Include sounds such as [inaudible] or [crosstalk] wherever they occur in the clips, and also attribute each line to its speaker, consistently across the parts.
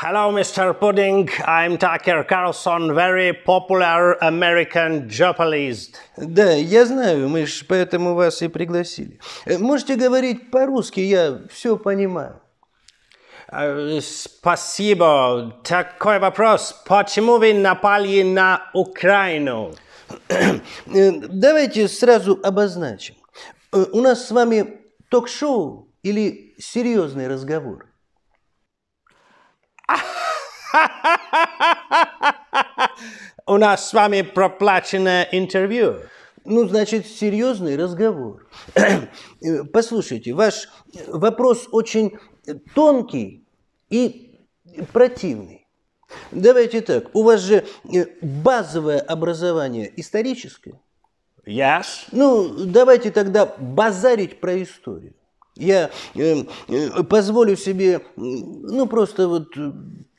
Speaker 1: Hello, Mr. Pudding. I'm Tucker Carlson, very popular American journalist. Да, я знаю, мы ж поэтому вас и пригласили. Э, можете говорить по-русски, я все понимаю. Э, спасибо. Такой вопрос. Почему вы напали на Украину? Э, давайте сразу обозначим. У нас с вами ток-шоу или серьезный разговор? У нас с вами проплаченное интервью. Ну, значит, серьезный разговор. Э, послушайте, ваш вопрос очень тонкий и противный. Давайте так, у вас же э, базовое образование историческое. Yes. Ну, давайте тогда базарить про историю. Я э, э, позволю себе, ну, просто вот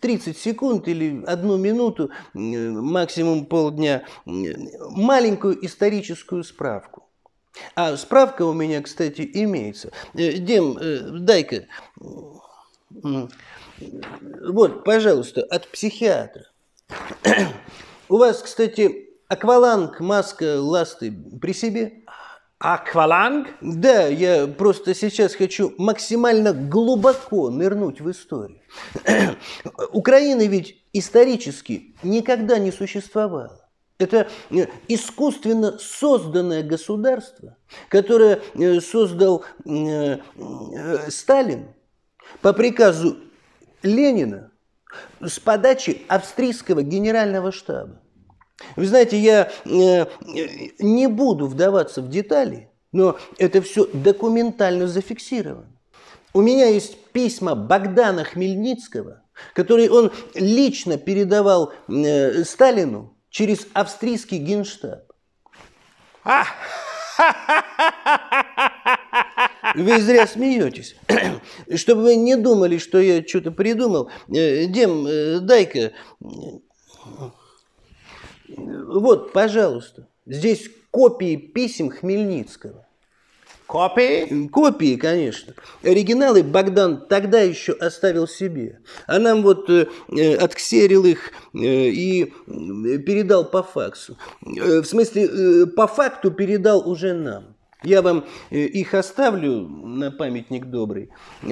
Speaker 1: 30 э, секунд или одну минуту, максимум полдня, маленькую историческую справку. А справка у меня, кстати, имеется. Дим, дай-ка. Вот, пожалуйста, от психиатра. [clears throat] У вас, кстати, акваланг, маска, ласты при себе? Акваланг? Да, я просто сейчас хочу максимально глубоко нырнуть в историю. [clears throat] Украина ведь исторически никогда не существовала. Это э, искусственно созданное государство, которое э, создал э, Сталин по приказу Ленина с подачи австрийского генерального штаба. Вы знаете, я э, не буду вдаваться в детали, но это все документально зафиксировано. У меня есть письма Богдана Хмельницкого, которые он лично передавал э, Сталину через австрийский генштаб. А! Вы зря смеетесь. [clears throat] Чтобы вы не думали, что я что-то придумал, э, Дем, дай-ка... Вот, пожалуйста. Здесь копии писем Хмельницкого. Копии? Копии, конечно. Оригиналы Богдан тогда еще оставил себе. А нам вот э, э отксерил их э, и передал по факсу. Э, в смысле, э, по факту передал уже нам. Я вам э, их оставлю на памятник добрый.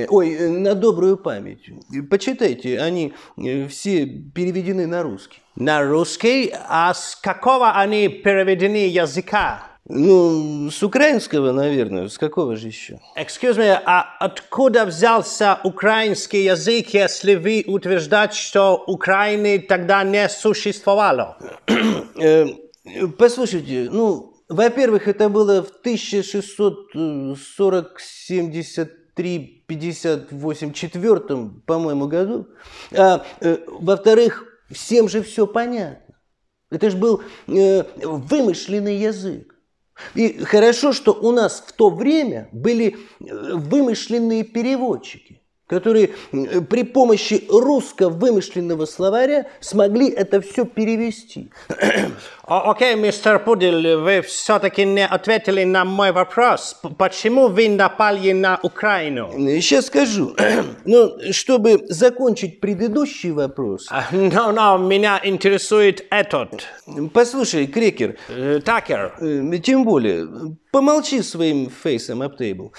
Speaker 1: Ой, э, на добрую память. Почитайте, они э, все переведены на русский. На русский? А с какого они переведены языка? Ну, с украинского, наверное. С какого же еще? Excuse me, а откуда взялся украинский язык, если вы утверждаете, что Украины тогда не существовало? Послушайте, ну, во-первых, это было в 1673-58-4, по-моему, году. А, э, во-вторых, всем же все понятно. Это же был э, вымышленный язык. И хорошо, что у нас в то время были э, вымышленные переводчики которые при помощи русско-вымышленного словаря смогли это все перевести. [clears throat] Окей, okay, мистер Пудель, вы все-таки не ответили на мой вопрос. Почему вы напали на Украину? Сейчас скажу. [clears throat] Но ну, чтобы закончить предыдущий вопрос... А, ну, но, no, но, no, меня интересует этот. Послушай, Крекер. Э, Такер. Э, тем более, помолчи своим фейсом об тейбл.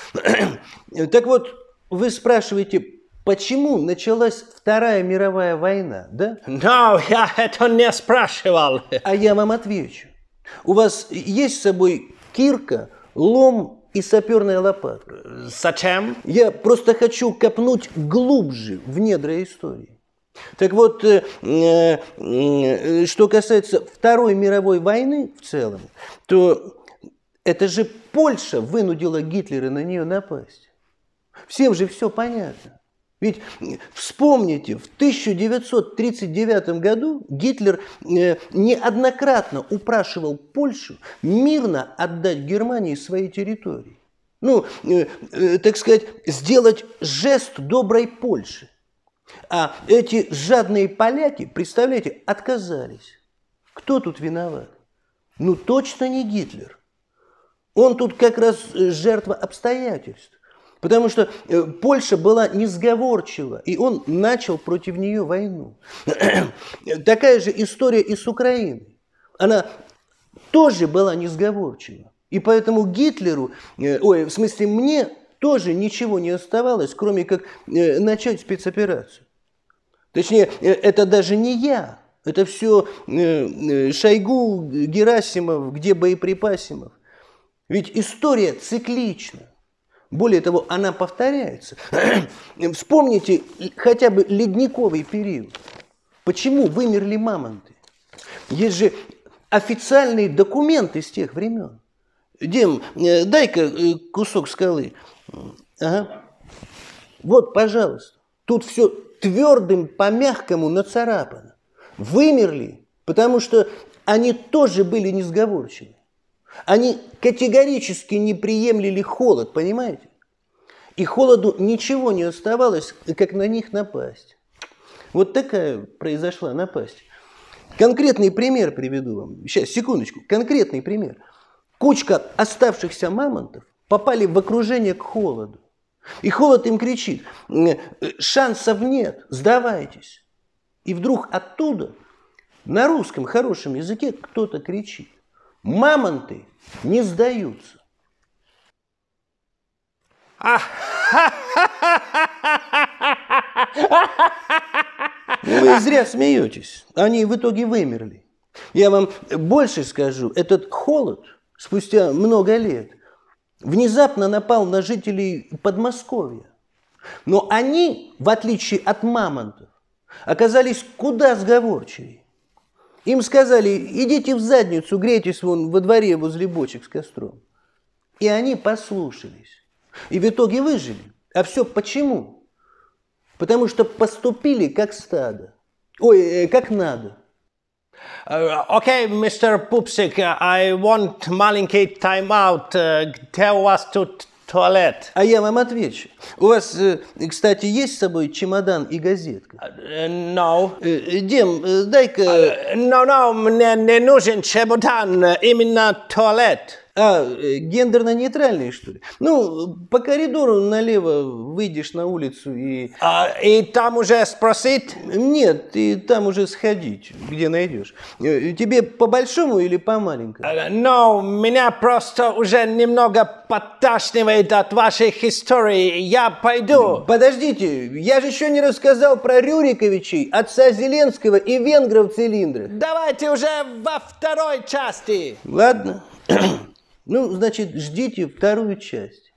Speaker 1: [clears throat] так вот, вы спрашиваете, почему началась Вторая мировая война, да? No, я это не спрашивал. А я вам отвечу. У вас есть с собой кирка, лом и саперная лопатка. Зачем? Я просто хочу копнуть глубже в недра истории. Так вот, э, э, что касается Второй мировой войны в целом, то это же Польша вынудила Гитлера на нее напасть. Всем же все понятно. Ведь вспомните, в 1939 году Гитлер э, неоднократно упрашивал Польшу мирно отдать Германии свои территории. Ну, э, э, так сказать, сделать жест доброй Польши. А эти жадные поляки, представляете, отказались. Кто тут виноват? Ну, точно не Гитлер. Он тут как раз жертва обстоятельств. Потому что э, Польша была несговорчива, и он начал против нее войну. [clears throat] Такая же история и с Украиной. Она тоже была несговорчива. И поэтому Гитлеру, э, ой, в смысле мне, тоже ничего не оставалось, кроме как э, начать спецоперацию. Точнее, это даже не я, это все Шойгу, Герасимов, где боеприпасимов. Ведь история циклична. Более того, она повторяется. [clears throat] Вспомните хотя бы ледниковый период. Почему вымерли мамонты? Есть же официальные документы с тех времен. Дим, э, дай-ка э, кусок скалы. Ага. Вот, пожалуйста. Тут все твердым по мягкому нацарапано. Вымерли, потому что они тоже были несговорчивы. Они категорически не приемлили холод, понимаете? И холоду ничего не оставалось, как на них напасть. Вот такая произошла напасть. Конкретный пример приведу вам. Сейчас, секундочку. Конкретный пример. Кучка оставшихся мамонтов попали в окружение к холоду. И холод им кричит, э, шансов нет, сдавайтесь. И вдруг оттуда на русском хорошем языке кто-то кричит. Мамонты не сдаются. Вы зря смеетесь. Они в итоге вымерли. Я вам больше скажу. Этот холод спустя много лет внезапно напал на жителей Подмосковья. Но они, в отличие от мамонтов, оказались куда сговорчивее. Им сказали, идите в задницу, грейтесь вон во дворе возле бочек с костром. И они послушались. И в итоге выжили. А все почему? Потому что поступили как стадо. Ой, э, как надо. Э, окей, мистер Пупсик, э, I want маленький тайм-аут. Tell us to туалет. А я вам отвечу. У вас, э, кстати, есть с собой чемодан и газетка? Э, no. Э, Дим, дай-ка... no, no, мне не нужен чемодан, именно туалет. А, э, гендерно-нейтральные, что ли? Ну, по коридору налево выйдешь на улицу и... А, и там уже спросить? Нет, и там уже сходить, где найдешь. Э, тебе по большому или по маленькому? Э, Но ну, меня просто уже немного подташнивает от ваших историй. Я пойду. Ну, подождите, я же еще не рассказал про Рюриковичей, отца Зеленского и венгров в цилиндрах. Давайте уже во второй части. Ладно. Ну, значит, ждите вторую часть.